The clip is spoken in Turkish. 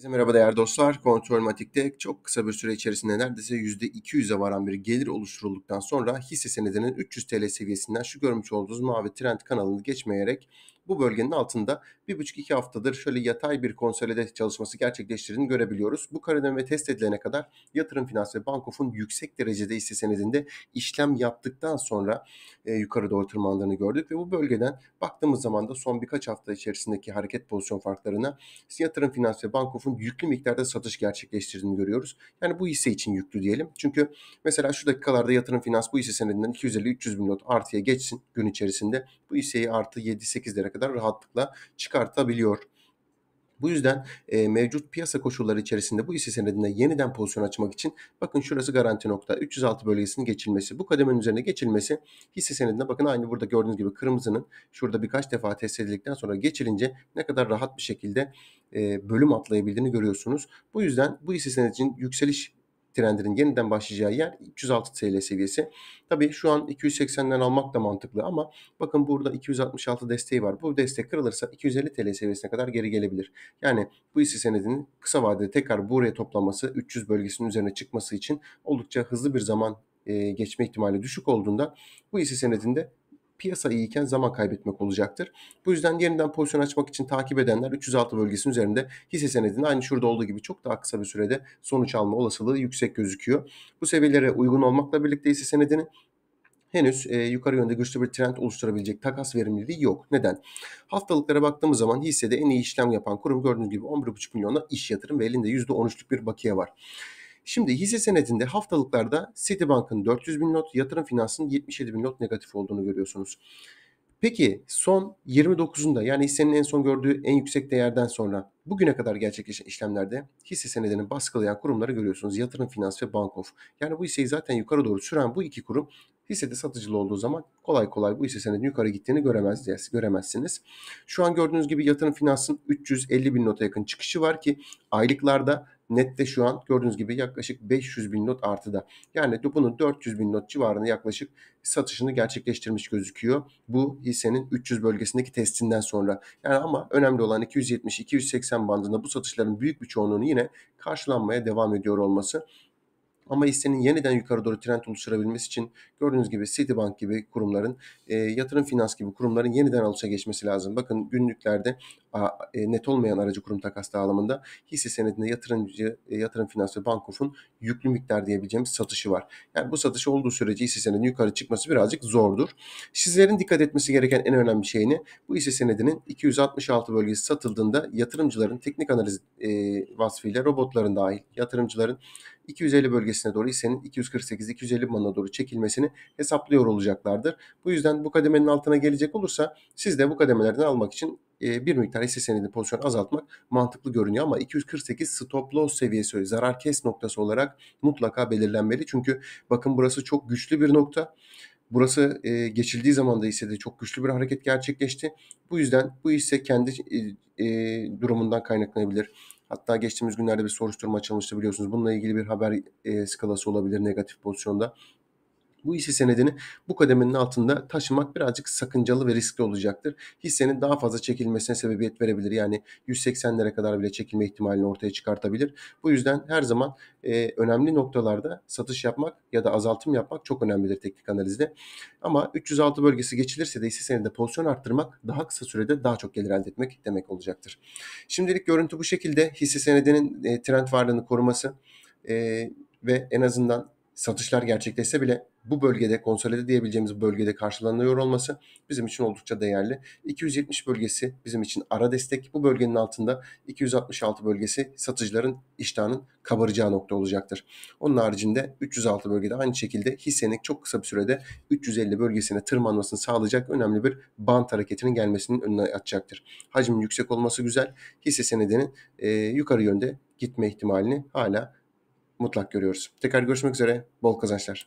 Herkese merhaba değerli dostlar. Kontrol Matik'te çok kısa bir süre içerisinde neredeyse %200'e varan bir gelir oluşturulduktan sonra hisse senedinin 300 TL seviyesinden şu görmüş olduğunuz mavi trend kanalını geçmeyerek bu bölgenin altında 1,5-2 haftadır şöyle yatay bir konsolide çalışması gerçekleştirdiğini görebiliyoruz. Bu kare test edilene kadar yatırım finans ve bankofun yüksek derecede hisse senedinde işlem yaptıktan sonra e, yukarı doğru tırmandığını gördük ve bu bölgeden baktığımız zaman da son birkaç hafta içerisindeki hareket pozisyon farklarına yatırım finans ve bankofun yüklü miktarda satış gerçekleştirdiğini görüyoruz. Yani bu hisse için yüklü diyelim. Çünkü mesela şu dakikalarda yatırım finans bu hisse senedinden 250-300 milyon artıya geçsin gün içerisinde. Bu hisseyi artı 7-8 lira kadar kadar rahatlıkla çıkartabiliyor. Bu yüzden e, mevcut piyasa koşulları içerisinde bu hisse senedine yeniden pozisyon açmak için bakın şurası garanti nokta 306 bölgesinin geçilmesi bu kademenin üzerine geçilmesi hisse senedinde bakın aynı burada gördüğünüz gibi kırmızının şurada birkaç defa test edildikten sonra geçilince ne kadar rahat bir şekilde e, bölüm atlayabildiğini görüyorsunuz. Bu yüzden bu hisse senedinin yükseliş trendinin yeniden başlayacağı yer 306 TL seviyesi. Tabii şu an 280'den almak da mantıklı ama bakın burada 266 desteği var. Bu destek kırılırsa 250 TL seviyesine kadar geri gelebilir. Yani bu hisse senedinin kısa vadede tekrar buraya toplaması 300 bölgesinin üzerine çıkması için oldukça hızlı bir zaman geçme ihtimali düşük olduğunda bu hisse senedinde piyasa iyiyken zaman kaybetmek olacaktır. Bu yüzden yeniden pozisyon açmak için takip edenler 306 bölgesinin üzerinde hisse senedini aynı şurada olduğu gibi çok daha kısa bir sürede sonuç alma olasılığı yüksek gözüküyor. Bu seviyelere uygun olmakla birlikte hisse senedini henüz e, yukarı yönde güçlü bir trend oluşturabilecek takas verimliliği yok. Neden? Haftalıklara baktığımız zaman hissede en iyi işlem yapan kurum gördüğünüz gibi 11,5 milyona iş yatırım ve elinde %13'lük bir bakiye var. Şimdi hisse senedinde haftalıklarda Citibank'ın 400 bin not, yatırım finansının 77 bin not negatif olduğunu görüyorsunuz. Peki son 29'unda yani hissenin en son gördüğü en yüksek değerden sonra bugüne kadar gerçekleşen işlemlerde hisse senedini baskılayan kurumları görüyorsunuz. Yatırım Finans ve Bankof. Yani bu hisseyi zaten yukarı doğru süren bu iki kurum hissede satıcılı olduğu zaman kolay kolay bu hisse senedinin yukarı gittiğini göremez, göremezsiniz. Şu an gördüğünüz gibi yatırım finansın 350 bin nota yakın çıkışı var ki aylıklarda Nette şu an gördüğünüz gibi yaklaşık 500 bin not artıda. Yani bunun 400 bin not civarında yaklaşık satışını gerçekleştirmiş gözüküyor. Bu hissenin 300 bölgesindeki testinden sonra. Yani ama önemli olan 270-280 bandında bu satışların büyük bir çoğunluğunu yine karşılanmaya devam ediyor olması. Ama hissenin yeniden yukarı doğru trend oluşturabilmesi için gördüğünüz gibi Citibank gibi kurumların, e, yatırım finans gibi kurumların yeniden alışa geçmesi lazım. Bakın günlüklerde e, net olmayan aracı kurum takas dağılımında hisse senedinde yatırımcı yatırım e, finansı bankof'un yüklü miktar diyebileceğimiz satışı var. Yani bu satış olduğu sürece hisse senedinin yukarı çıkması birazcık zordur. Sizlerin dikkat etmesi gereken en önemli şeyini Bu hisse senedinin 266 bölgesi satıldığında yatırımcıların teknik analiz e, vasfıyla robotların dahil yatırımcıların 250 bölgesine doğru hissenin 248-250 manına doğru çekilmesini hesaplıyor olacaklardır. Bu yüzden bu kademenin altına gelecek olursa siz de bu kademelerden almak için e, bir miktar hisse senedi pozisyon azaltmak mantıklı görünüyor ama 248 stop loss seviyesi zarar kes noktası olarak mutlaka belirlenmeli. Çünkü bakın burası çok güçlü bir nokta. Burası e, geçildiği zaman da hissede çok güçlü bir hareket gerçekleşti. Bu yüzden bu hisse kendi e, e, durumundan kaynaklanabilir. Hatta geçtiğimiz günlerde bir soruşturma açılmıştı biliyorsunuz. Bununla ilgili bir haber e, skalası olabilir negatif pozisyonda. Bu hisse senedini bu kademenin altında taşımak birazcık sakıncalı ve riskli olacaktır. Hissenin daha fazla çekilmesine sebebiyet verebilir. Yani 180'lere kadar bile çekilme ihtimalini ortaya çıkartabilir. Bu yüzden her zaman e, önemli noktalarda satış yapmak ya da azaltım yapmak çok önemlidir teknik analizde. Ama 306 bölgesi geçilirse de hisse senedinde pozisyon arttırmak daha kısa sürede daha çok gelir elde etmek demek olacaktır. Şimdilik görüntü bu şekilde. Hisse senedinin e, trend varlığını koruması e, ve en azından satışlar gerçekleşse bile bu bölgede konsolide diyebileceğimiz bu bölgede karşılanıyor olması bizim için oldukça değerli. 270 bölgesi bizim için ara destek. Bu bölgenin altında 266 bölgesi satıcıların iştahının kabaracağı nokta olacaktır. Onun haricinde 306 bölgede aynı şekilde hissenin çok kısa bir sürede 350 bölgesine tırmanmasını sağlayacak önemli bir bant hareketinin gelmesinin önüne açacaktır. Hacmin yüksek olması güzel. Hisse senedinin e, yukarı yönde gitme ihtimalini hala mutlak görüyoruz. Tekrar görüşmek üzere. Bol kazançlar.